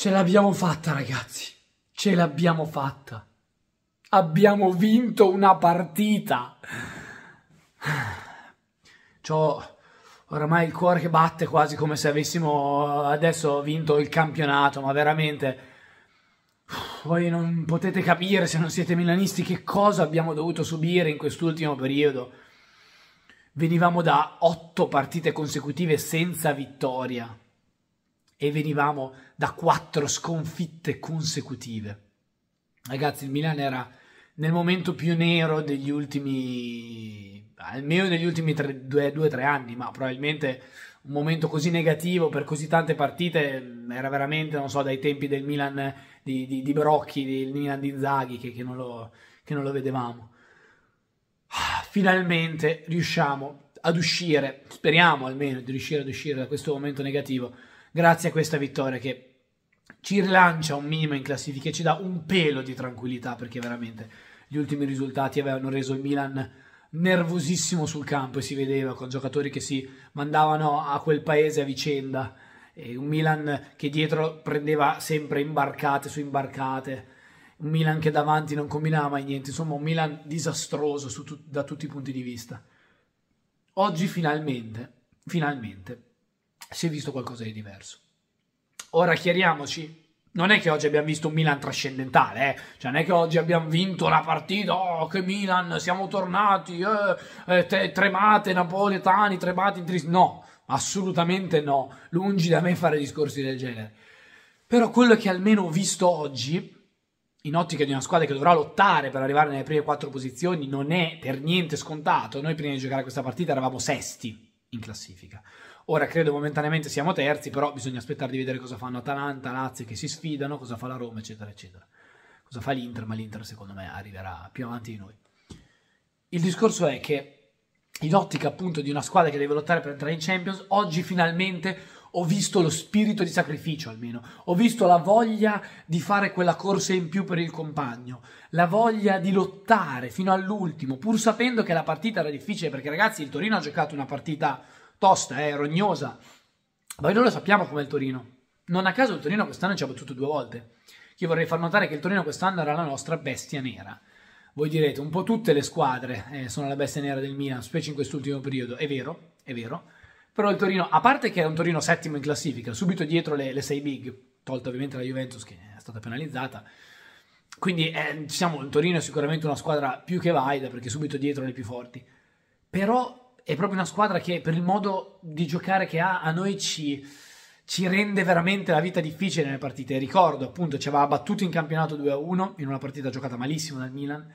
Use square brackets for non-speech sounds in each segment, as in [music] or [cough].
Ce l'abbiamo fatta, ragazzi. Ce l'abbiamo fatta. Abbiamo vinto una partita. C'ho oramai il cuore che batte quasi come se avessimo eh, adesso vinto il campionato, ma veramente. Voi non potete capire se non siete milanisti che cosa abbiamo dovuto subire in quest'ultimo periodo. Venivamo da otto partite consecutive senza vittoria e venivamo da quattro sconfitte consecutive. Ragazzi, il Milan era nel momento più nero degli ultimi, almeno degli ultimi due o tre anni, ma probabilmente un momento così negativo per così tante partite mm, era veramente, non so, dai tempi del Milan di, di, di Brocchi, del Milan di Zaghi, che, che, non lo, che non lo vedevamo. Finalmente riusciamo ad uscire, speriamo almeno di riuscire ad uscire da questo momento negativo grazie a questa vittoria che ci rilancia un minimo in classifica e ci dà un pelo di tranquillità perché veramente gli ultimi risultati avevano reso il Milan nervosissimo sul campo e si vedeva con giocatori che si mandavano a quel paese a vicenda e un Milan che dietro prendeva sempre imbarcate su imbarcate un Milan che davanti non combinava mai niente insomma un Milan disastroso tu- da tutti i punti di vista oggi finalmente finalmente si è visto qualcosa di diverso. Ora chiariamoci, non è che oggi abbiamo visto un Milan trascendentale, eh? cioè non è che oggi abbiamo vinto la partita, oh che Milan, siamo tornati, eh, eh, tremate napoletani, tremate intrisi, no, assolutamente no, lungi da me fare discorsi del genere. Però quello che almeno ho visto oggi, in ottica di una squadra che dovrà lottare per arrivare nelle prime quattro posizioni, non è per niente scontato, noi prima di giocare questa partita eravamo sesti, in classifica. Ora credo momentaneamente siamo terzi, però bisogna aspettare di vedere cosa fanno Atalanta, Lazio che si sfidano, cosa fa la Roma, eccetera, eccetera. Cosa fa l'Inter, ma l'Inter secondo me arriverà più avanti di noi. Il discorso è che in ottica appunto di una squadra che deve lottare per entrare in Champions, oggi finalmente ho visto lo spirito di sacrificio almeno, ho visto la voglia di fare quella corsa in più per il compagno, la voglia di lottare fino all'ultimo, pur sapendo che la partita era difficile, perché ragazzi il Torino ha giocato una partita tosta, eh, rognosa, ma noi lo sappiamo com'è il Torino. Non a caso il Torino quest'anno ci ha battuto due volte. Io vorrei far notare che il Torino quest'anno era la nostra bestia nera. Voi direte, un po' tutte le squadre eh, sono la bestia nera del Milan, specie in quest'ultimo periodo. È vero, è vero però il Torino, a parte che è un Torino settimo in classifica, subito dietro le, le sei big, tolta ovviamente la Juventus che è stata penalizzata, quindi eh, diciamo, il Torino è sicuramente una squadra più che valida perché subito dietro le più forti. Però è proprio una squadra che per il modo di giocare che ha a noi ci, ci rende veramente la vita difficile nelle partite. Ricordo appunto ci aveva battuto in campionato 2-1 in una partita giocata malissimo dal Milan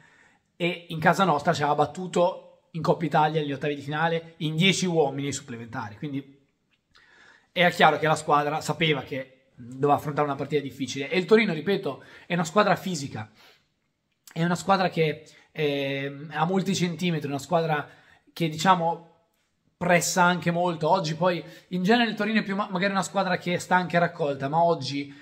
e in casa nostra ci aveva battuto in Coppa Italia agli ottavi di finale in 10 uomini supplementari. Quindi era chiaro che la squadra sapeva che doveva affrontare una partita difficile. E il Torino, ripeto, è una squadra fisica, è una squadra che eh, ha molti centimetri, una squadra che diciamo pressa anche molto. Oggi poi in genere il Torino è più ma- magari una squadra che sta anche raccolta, ma oggi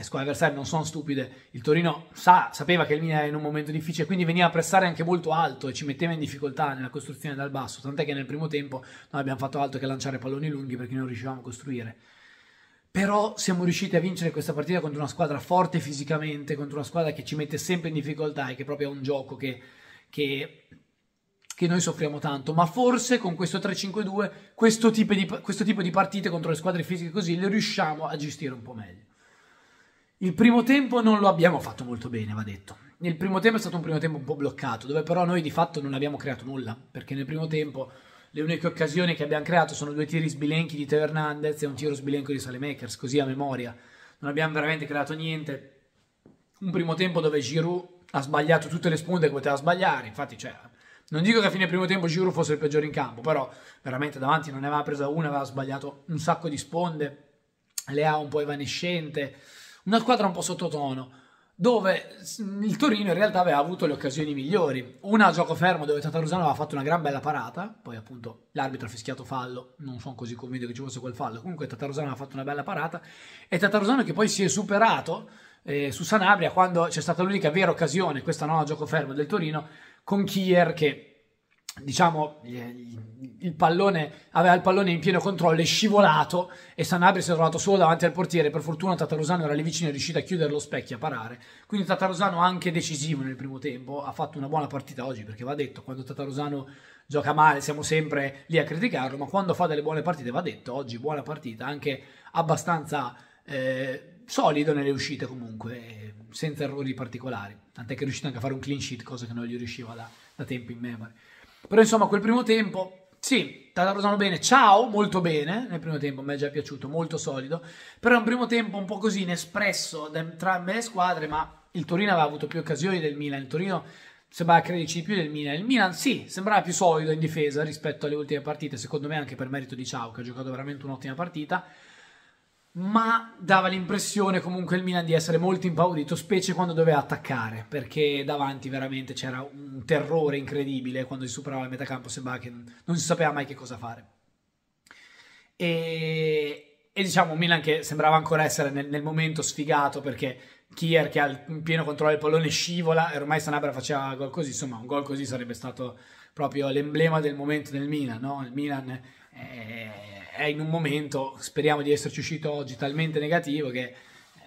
le squadre avversarie non sono stupide. Il Torino sa, sapeva che il Milan era in un momento difficile, quindi veniva a pressare anche molto alto e ci metteva in difficoltà nella costruzione dal basso. Tant'è che nel primo tempo noi abbiamo fatto altro che lanciare palloni lunghi perché non riuscivamo a costruire. Però siamo riusciti a vincere questa partita contro una squadra forte fisicamente, contro una squadra che ci mette sempre in difficoltà e che proprio è un gioco che, che noi soffriamo tanto, ma forse con questo 3-5-2 questo tipo, di, questo tipo di partite contro le squadre fisiche così le riusciamo a gestire un po' meglio. Il primo tempo non lo abbiamo fatto molto bene, va detto. Nel primo tempo è stato un primo tempo un po' bloccato, dove però noi di fatto non abbiamo creato nulla, perché nel primo tempo le uniche occasioni che abbiamo creato sono due tiri sbilenchi di Teo Hernandez e un tiro sbilenco di Salemakers, così a memoria. Non abbiamo veramente creato niente. Un primo tempo dove Giroud ha sbagliato tutte le spunte che poteva sbagliare, infatti cioè, non dico che a fine primo tempo Giroud fosse il peggiore in campo, però veramente davanti non ne aveva presa una, aveva sbagliato un sacco di sponde, le ha un po' evanescente, una squadra un po' sottotono, dove il Torino in realtà aveva avuto le occasioni migliori. Una a gioco fermo dove Tatarusano aveva fatto una gran bella parata, poi appunto l'arbitro ha fischiato fallo, non sono così convinto che ci fosse quel fallo, comunque Tatarusano ha fatto una bella parata e Tatarusano che poi si è superato eh, su Sanabria quando c'è stata l'unica vera occasione, questa no a gioco fermo del Torino, con Kier che diciamo eh, il pallone aveva il pallone in pieno controllo è scivolato e Sanabria si è trovato solo davanti al portiere per fortuna Tatarusano era lì vicino e è riuscito a chiudere lo specchio a parare quindi Tatarusano anche decisivo nel primo tempo ha fatto una buona partita oggi perché va detto quando Tatarusano gioca male siamo sempre lì a criticarlo ma quando fa delle buone partite va detto oggi buona partita anche abbastanza eh, solido nelle uscite comunque senza errori particolari tant'è che è riuscito anche a fare un clean sheet cosa che non gli riusciva da, da tempo in memoria però insomma, quel primo tempo, sì, Tatarosano bene, ciao, molto bene nel primo tempo, a me è già piaciuto, molto solido, però è un primo tempo un po' così inespresso da entrambe le squadre, ma il Torino aveva avuto più occasioni del Milan, il Torino sembrava crederci di più del Milan, il Milan sì, sembrava più solido in difesa rispetto alle ultime partite, secondo me anche per merito di Ciao che ha giocato veramente un'ottima partita, ma dava l'impressione comunque il Milan di essere molto impaurito, specie quando doveva attaccare, perché davanti veramente c'era un terrore incredibile, quando si superava il metacampo sembrava che non si sapeva mai che cosa fare. E, e diciamo un Milan che sembrava ancora essere nel, nel momento sfigato, perché Kier che ha il pieno controllo del pallone scivola e ormai Sanabra faceva gol così, insomma un gol così sarebbe stato proprio l'emblema del momento del Milan, no? il Milan eh, è in un momento, speriamo di esserci uscito oggi, talmente negativo che eh,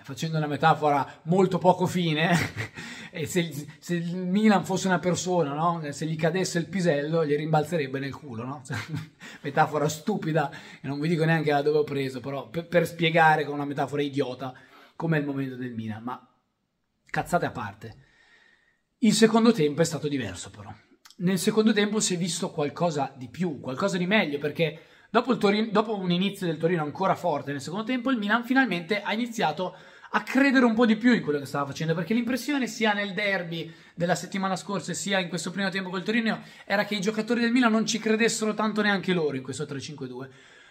facendo una metafora molto poco fine, [laughs] se, se, il Milan fosse una persona, no? se gli cadesse il pisello, gli rimbalzerebbe nel culo. No? Cioè, [laughs] metafora stupida, e non vi dico neanche da dove ho preso, però per, per, spiegare con una metafora idiota com'è il momento del Milan, ma cazzate a parte. Il secondo tempo è stato diverso però nel secondo tempo si è visto qualcosa di più, qualcosa di meglio, perché dopo, Torino, dopo un inizio del Torino ancora forte nel secondo tempo, il Milan finalmente ha iniziato a credere un po' di più in quello che stava facendo, perché l'impressione sia nel derby della settimana scorsa sia in questo primo tempo col Torino era che i giocatori del Milan non ci credessero tanto neanche loro in questo 3-5-2.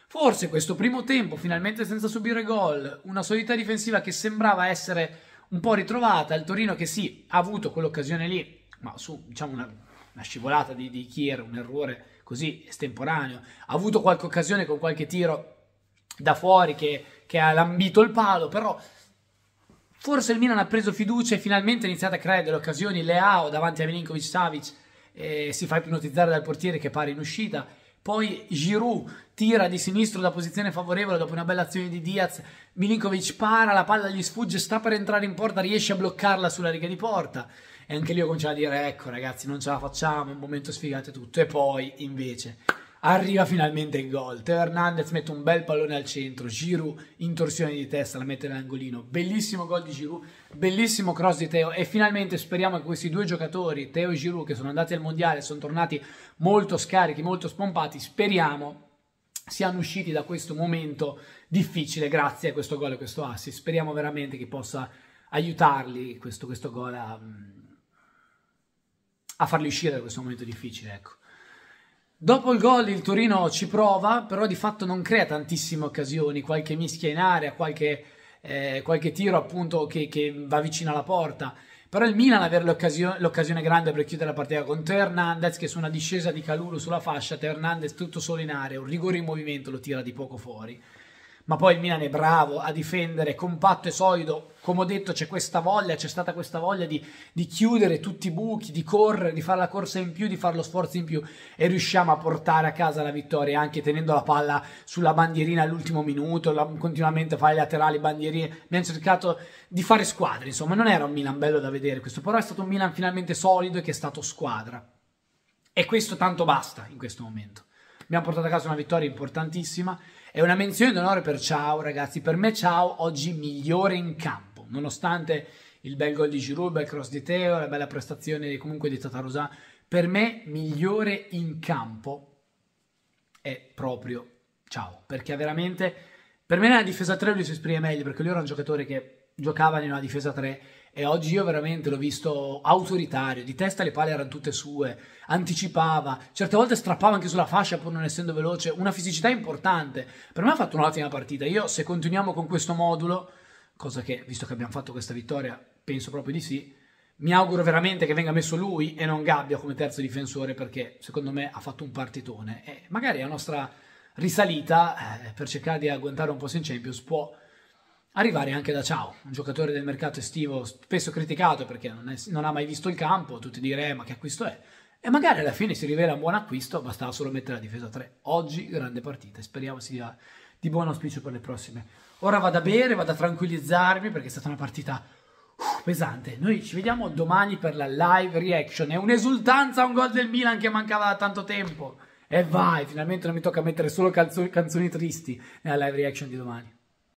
Forse questo primo tempo, finalmente senza subire gol, una solidità difensiva che sembrava essere un po' ritrovata, il Torino che sì, ha avuto quell'occasione lì, ma su, diciamo, una una scivolata di, di Kier, un errore così estemporaneo. Ha avuto qualche occasione con qualche tiro da fuori che, che ha lambito il palo, però forse il Milan ha preso fiducia e finalmente ha iniziato a creare delle occasioni. Leao davanti a Milinkovic Savic eh, si fa ipnotizzare dal portiere che pare in uscita. Poi Giroud tira di sinistro da posizione favorevole dopo una bella azione di Diaz. Milinkovic para, la palla gli sfugge, sta per entrare in porta, riesce a bloccarla sulla riga di porta. E anche lì ho cominciato a dire, ecco ragazzi, non ce la facciamo, è un momento sfigato e tutto. E poi, invece, arriva finalmente il gol. Teo Hernandez mette un bel pallone al centro, Giroud in torsione di testa la mette nell'angolino. Bellissimo gol di Giroud, bellissimo cross di Teo e finalmente speriamo che questi due giocatori, Teo e Giroud che sono andati al mondiale, sono tornati molto scarichi, molto spompati, speriamo siano usciti da questo momento difficile grazie a questo gol e a questo assist. Speriamo veramente che possa aiutarli questo, questo gol a mm, a farli uscire da questo momento difficile, ecco. Dopo il gol il Torino ci prova, però di fatto non crea tantissime occasioni, qualche mischia in area, qualche, eh, qualche tiro appunto che, che, va vicino alla porta. Però il Milan avere l'occasione, grande per chiudere la partita con Teo Hernandez che su una discesa di Calulu sulla fascia, Teo Hernandez tutto solo in area, un rigore in movimento lo tira di poco fuori ma poi il Milan è bravo a difendere, compatto e solido. Come ho detto, c'è questa voglia, c'è stata questa voglia di, di chiudere tutti i buchi, di correre, di fare la corsa in più, di fare lo sforzo in più e riusciamo a portare a casa la vittoria anche tenendo la palla sulla bandierina all'ultimo minuto, la, continuamente a fare laterali, bandierine. Abbiamo cercato di fare squadra, insomma, non era un Milan bello da vedere questo, però è stato un Milan finalmente solido e che è stato squadra. E questo tanto basta in questo momento. Abbiamo portato a casa una vittoria importantissima è una menzione d'onore per Ciao, ragazzi. Per me Ciao oggi migliore in campo, nonostante il bel gol di Giroud, il bel cross di Teo, la bella prestazione comunque di Tatarosa. Per me migliore in campo è proprio Ciao, perché veramente per me nella difesa 3 lui si esprime meglio, perché lui era un giocatore che giocava in una difesa 3 e oggi io veramente l'ho visto autoritario, di testa le palle erano tutte sue, anticipava, certe volte strappava anche sulla fascia pur non essendo veloce, una fisicità importante. Per me ha fatto un'ottima partita. Io se continuiamo con questo modulo, cosa che visto che abbiamo fatto questa vittoria, penso proprio di sì, mi auguro veramente che venga messo lui e non Gabbia come terzo difensore perché secondo me ha fatto un partitone e magari la nostra risalita eh, per cercare di agguantare un po' in Champions può arrivare anche da Ciao, un giocatore del mercato estivo spesso criticato perché non, è, non ha mai visto il campo, tutti dire eh, ma che acquisto è? E magari alla fine si rivela un buon acquisto, bastava solo mettere la difesa 3. Oggi grande partita, speriamo sia di buon auspicio per le prossime. Ora vado a bere, vado a tranquillizzarmi perché è stata una partita uh, pesante. Noi ci vediamo domani per la live reaction. È un'esultanza un gol del Milan che mancava da tanto tempo. E vai, finalmente non mi tocca mettere solo canzoni, canzoni tristi nella live reaction di domani.